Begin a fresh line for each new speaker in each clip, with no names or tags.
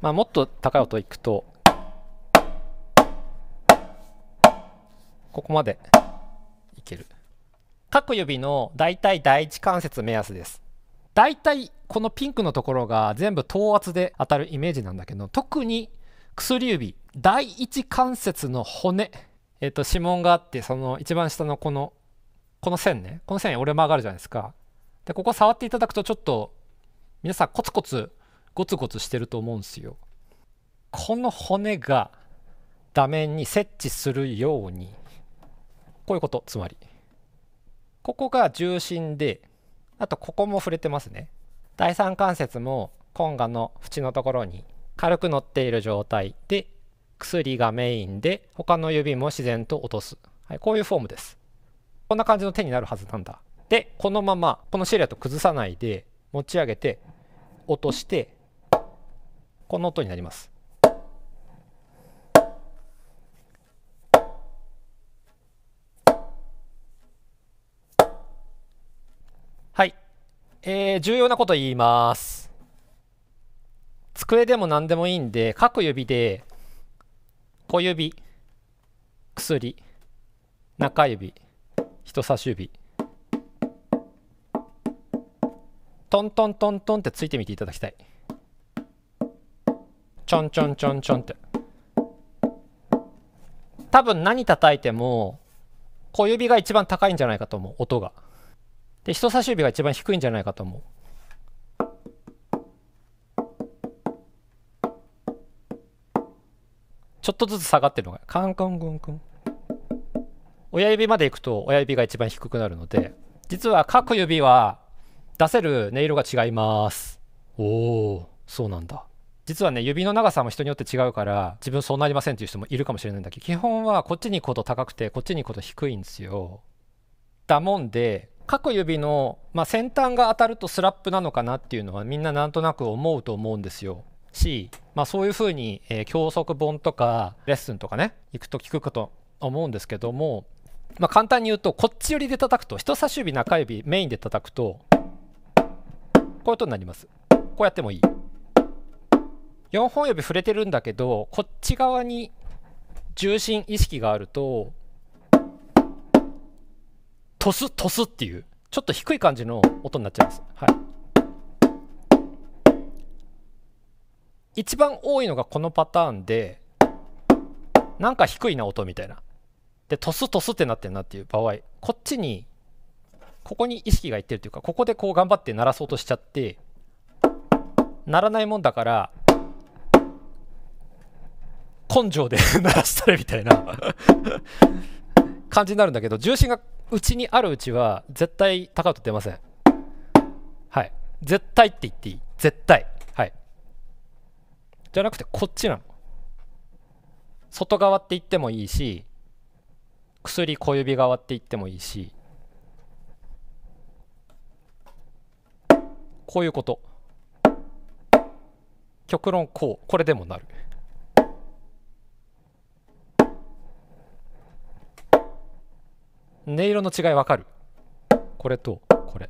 まあ、もっと高い音いくとここまでいける各指の大体第一関節目安です大体このピンクのところが全部等圧で当たるイメージなんだけど特に薬指第一関節の骨えっ、ー、と指紋があってその一番下のこのこの線ねこの線折れ曲がるじゃないですかでここ触っていただくとちょっと皆さんコツコツゴツゴツしてると思うんですよこの骨が画面に設置するようにこういうことつまりここが重心であとここも触れてますね第三関節もコンガの縁のところに軽く乗っている状態で薬がメインで他の指も自然と落とす、はい、こういうフォームですこんな感じの手になるはずなんだでこのままこのシルエット崩さないで持ち上げて落としてこの音になります。はい。えー、重要なこと言います。机でも何でもいいんで、各指で、小指、薬、中指、人差し指、トントントントンってついてみていただきたい。ちょんちょんちょんちょんって多分何叩いても小指が一番高いんじゃないかと思う音がで人差し指が一番低いんじゃないかと思うちょっとずつ下がってるのがカンカンカンカン親指まで行くと親指が一番低くなるので実は各指は出せる音色が違いますおおそうなんだ実はね指の長さも人によって違うから自分そうなりませんっていう人もいるかもしれないんだけど基本はこっちに行くほ高くてこっちに行くほ低いんですよ。だもんで各指の、まあ、先端が当たるとスラップなのかなっていうのはみんななんとなく思うと思うんですよ。し、まあ、そういうふうに、えー、教則本とかレッスンとかね行くと聞くかと思うんですけども、まあ、簡単に言うとこっち寄りで叩くと人差し指中指メインで叩くとこういうことになります。こうやってもいい。4本指触れてるんだけどこっち側に重心意識があるとトストスっていうちょっと低い感じの音になっちゃいます。はい、一番多いのがこのパターンでなんか低いな音みたいな。でトストスってなってるなっていう場合こっちにここに意識がいってるというかここでこう頑張って鳴らそうとしちゃって鳴らないもんだから根性で鳴らしたれみたいな感じになるんだけど重心が内にあるうちは絶対高く出ませんはい絶対って言っていい絶対はいじゃなくてこっちなの外側って言ってもいいし薬小指側って言ってもいいしこういうこと極論こうこれでもなる音色の違いわかるこれとこれ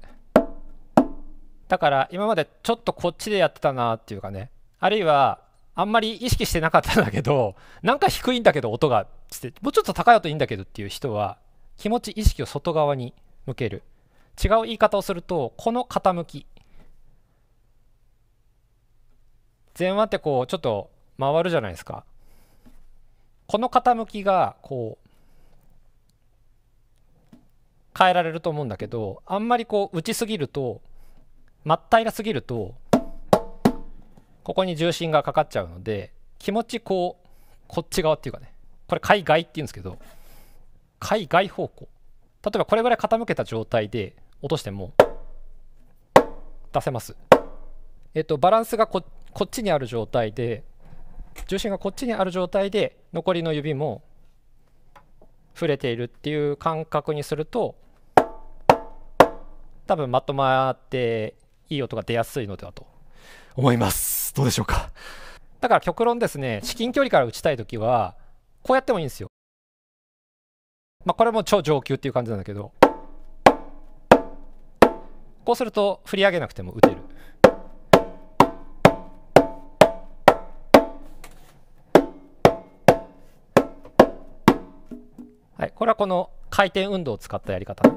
だから今までちょっとこっちでやってたなっていうかねあるいはあんまり意識してなかったんだけどなんか低いんだけど音がつってもうちょっと高い音いいんだけどっていう人は気持ち意識を外側に向ける違う言い方をするとこの傾き前腕ってこうちょっと回るじゃないですかこの傾きがこう変えられると思うんだけどあんまりこう打ちすぎるとまっ平らすぎるとここに重心がかかっちゃうので気持ちこうこっち側っていうかねこれ海外っていうんですけど海外方向例えばこれぐらい傾けた状態で落としても出せますえっとバランスがここっちにある状態で重心がこっちにある状態で残りの指も触れているっていう感覚にすると多分まとまっていい音が出やすいのではと思いますどうでしょうかだから極論ですね至近距離から打ちたい時はこうやってもいいんですよまあこれも超上級っていう感じなんだけどこうすると振り上げなくても打てるはいこれはこの回転運動を使ったやり方ね